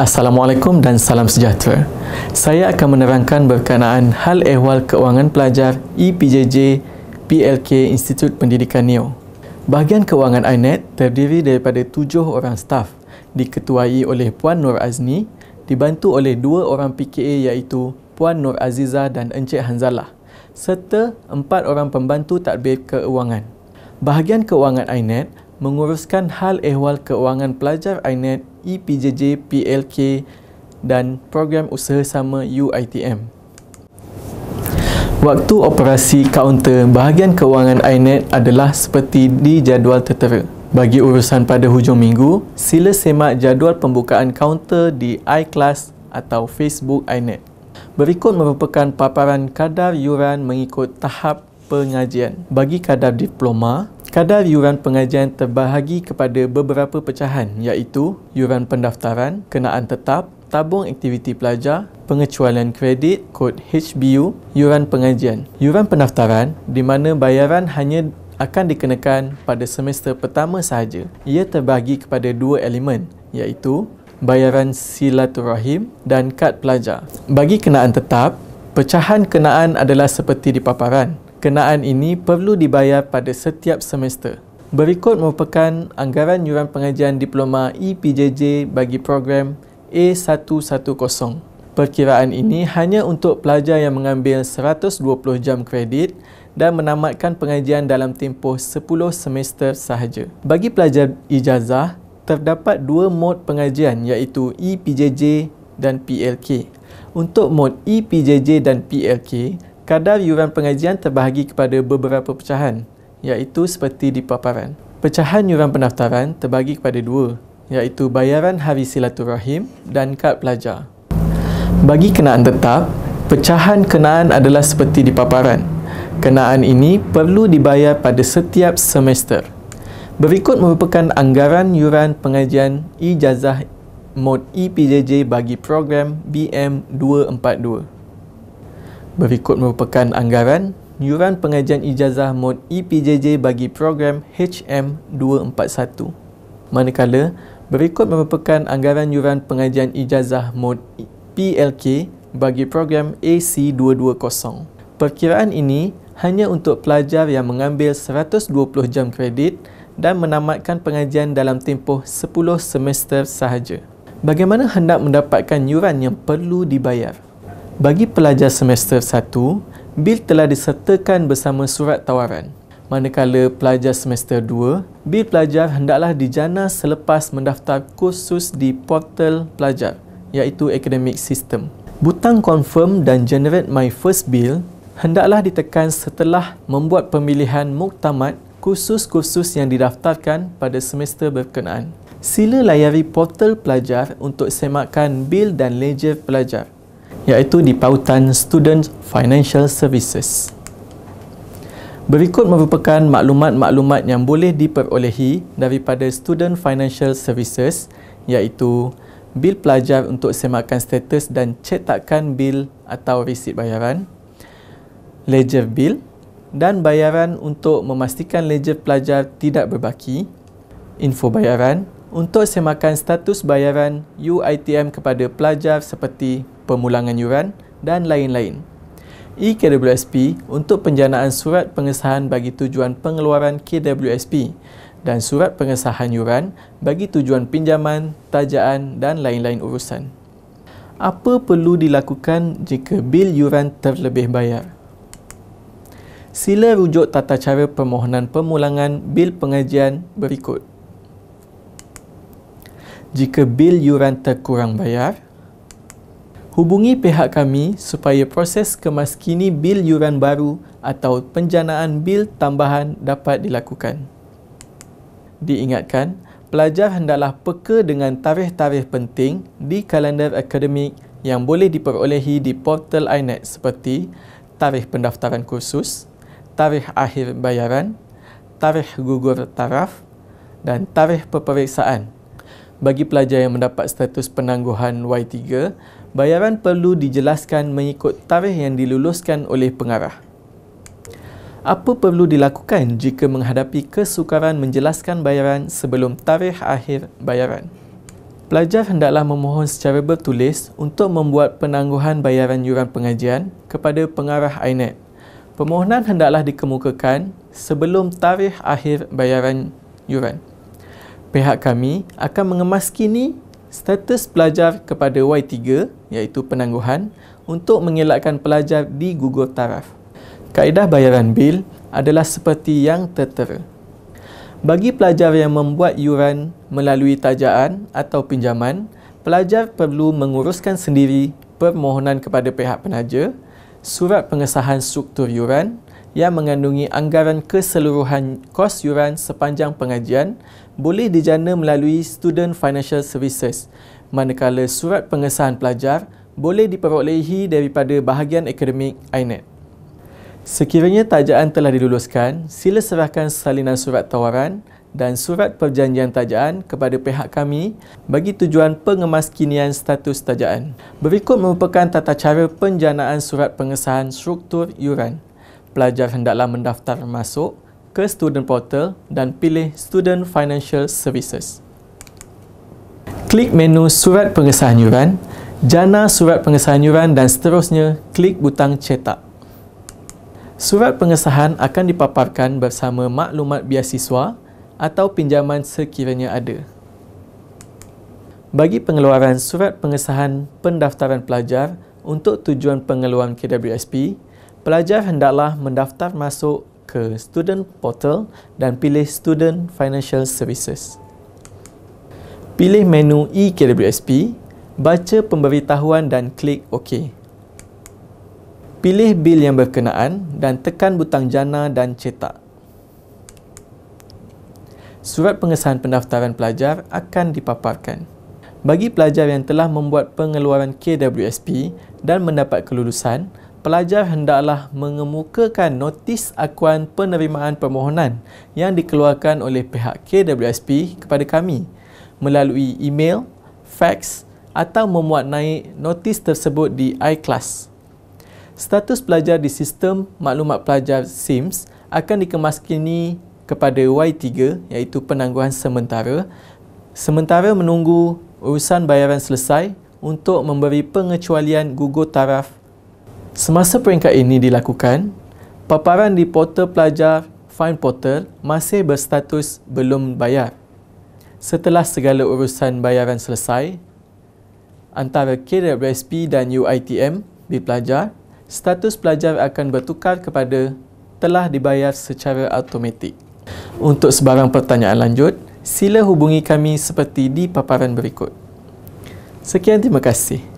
Assalamualaikum dan salam sejahtera. Saya akan menerangkan berkenaan hal ehwal keuangan pelajar EPJJ PLK Institut Pendidikan NEO. Bahagian keuangan INET terdiri daripada tujuh orang staf diketuai oleh Puan Nur Azni dibantu oleh dua orang PKA iaitu Puan Nur Aziza dan Encik Hanzalah serta empat orang pembantu tadbir keuangan. Bahagian keuangan INET menguruskan hal ehwal keuangan pelajar INET EPJJ, PLK dan program usaha sama UITM. Waktu operasi kaunter bahagian kewangan INET adalah seperti di jadual tertera. Bagi urusan pada hujung minggu, sila semak jadual pembukaan kaunter di iClass atau Facebook INET. Berikut merupakan paparan kadar yuran mengikut tahap pengajian. Bagi kadar diploma, Kadar yuran pengajian terbahagi kepada beberapa pecahan iaitu yuran pendaftaran, kenaan tetap, tabung aktiviti pelajar, pengecualian kredit, kod HBU, yuran pengajian. Yuran pendaftaran di mana bayaran hanya akan dikenakan pada semester pertama sahaja. Ia terbahagi kepada dua elemen iaitu bayaran silaturahim dan kad pelajar. Bagi kenaan tetap, pecahan kenaan adalah seperti di paparan. Kenaan ini perlu dibayar pada setiap semester. Berikut merupakan anggaran yuran pengajian diploma EPJJ bagi program A110. Perkiraan ini hanya untuk pelajar yang mengambil 120 jam kredit dan menamatkan pengajian dalam tempoh 10 semester sahaja. Bagi pelajar ijazah, terdapat dua mod pengajian iaitu EPJJ dan PLK. Untuk mod EPJJ dan PLK, Kadar yuran pengajian terbahagi kepada beberapa pecahan, iaitu seperti di paparan. Pecahan yuran pendaftaran terbahagi kepada dua, iaitu bayaran hari silaturahim dan kad pelajar. Bagi kenaan tetap, pecahan kenaan adalah seperti di paparan. Kenaan ini perlu dibayar pada setiap semester. Berikut merupakan anggaran yuran pengajian ijazah mod EPJJ bagi program BM242. Berikut merupakan anggaran yuran pengajian ijazah mod EPJJ bagi program HM241. Manakala, berikut merupakan anggaran yuran pengajian ijazah mod PLK bagi program AC220. Perkiraan ini hanya untuk pelajar yang mengambil 120 jam kredit dan menamatkan pengajian dalam tempoh 10 semester sahaja. Bagaimana hendak mendapatkan yuran yang perlu dibayar? Bagi pelajar semester 1, bil telah disertakan bersama surat tawaran. Manakala pelajar semester 2, bil pelajar hendaklah dijana selepas mendaftar kursus di portal pelajar iaitu Academic System. Butang confirm dan generate my first bill hendaklah ditekan setelah membuat pemilihan muktamad kursus-kursus yang didaftarkan pada semester berkenaan. Sila layari portal pelajar untuk semakkan bil dan ledger pelajar iaitu di pautan Student Financial Services. Berikut merupakan maklumat-maklumat yang boleh diperolehi daripada Student Financial Services iaitu bil pelajar untuk semakan status dan cetakan bil atau resit bayaran, ledger bil dan bayaran untuk memastikan ledger pelajar tidak berbaki, info bayaran untuk semakan status bayaran UITM kepada pelajar seperti pemulangan yuran dan lain-lain. EKWSP untuk penjanaan surat pengesahan bagi tujuan pengeluaran KWSP dan surat pengesahan yuran bagi tujuan pinjaman, tajaan dan lain-lain urusan. Apa perlu dilakukan jika bil yuran terlebih bayar? Sila rujuk tata cara permohonan pemulangan bil pengajian berikut jika bil yuran terkurang bayar. Hubungi pihak kami supaya proses kemaskini bil yuran baru atau penjanaan bil tambahan dapat dilakukan. Diingatkan, pelajar hendaklah peka dengan tarikh-tarikh penting di kalender akademik yang boleh diperolehi di portal iNet seperti tarikh pendaftaran kursus, tarikh akhir bayaran, tarikh gugur taraf dan tarikh peperiksaan bagi pelajar yang mendapat status penangguhan Y3, bayaran perlu dijelaskan mengikut tarikh yang diluluskan oleh pengarah. Apa perlu dilakukan jika menghadapi kesukaran menjelaskan bayaran sebelum tarikh akhir bayaran? Pelajar hendaklah memohon secara bertulis untuk membuat penangguhan bayaran yuran pengajian kepada pengarah INET. Permohonan hendaklah dikemukakan sebelum tarikh akhir bayaran yuran pihak kami akan mengemaskini status pelajar kepada Y3 iaitu penangguhan untuk mengelakkan pelajar di gugur taraf. Kaedah bayaran bil adalah seperti yang tertera. Bagi pelajar yang membuat yuran melalui tajaan atau pinjaman, pelajar perlu menguruskan sendiri permohonan kepada pihak penaja, surat pengesahan struktur yuran, yang mengandungi anggaran keseluruhan kos yuran sepanjang pengajian boleh dijana melalui Student Financial Services manakala surat pengesahan pelajar boleh diperolehi daripada bahagian akademik INET. Sekiranya tajaan telah diluluskan, sila serahkan salinan surat tawaran dan surat perjanjian tajaan kepada pihak kami bagi tujuan pengemaskinian status tajaan. Berikut merupakan tata cara penjanaan surat pengesahan struktur yuran pelajar hendaklah mendaftar masuk ke student portal dan pilih student financial services. Klik menu surat pengesahan yuran, jana surat pengesahan yuran dan seterusnya klik butang cetak. Surat pengesahan akan dipaparkan bersama maklumat biasiswa atau pinjaman sekiranya ada. Bagi pengeluaran surat pengesahan pendaftaran pelajar untuk tujuan pengeluaran KWSP, pelajar hendaklah mendaftar masuk ke student portal dan pilih student financial services. Pilih menu eKWSP, baca pemberitahuan dan klik OK. Pilih bil yang berkenaan dan tekan butang jana dan cetak. Surat pengesahan pendaftaran pelajar akan dipaparkan. Bagi pelajar yang telah membuat pengeluaran KWSP dan mendapat kelulusan, pelajar hendaklah mengemukakan notis akuan penerimaan permohonan yang dikeluarkan oleh pihak KWSP kepada kami melalui email, fax atau memuat naik notis tersebut di iClass. Status pelajar di sistem maklumat pelajar SIMS akan dikemaskini kepada Y3 iaitu penangguhan sementara sementara menunggu urusan bayaran selesai untuk memberi pengecualian gugur taraf Semasa peringkat ini dilakukan, paparan di portal pelajar Fine Portal masih berstatus belum bayar. Setelah segala urusan bayaran selesai, antara KWSP dan UITM di pelajar, status pelajar akan bertukar kepada telah dibayar secara automatik. Untuk sebarang pertanyaan lanjut, sila hubungi kami seperti di paparan berikut. Sekian terima kasih.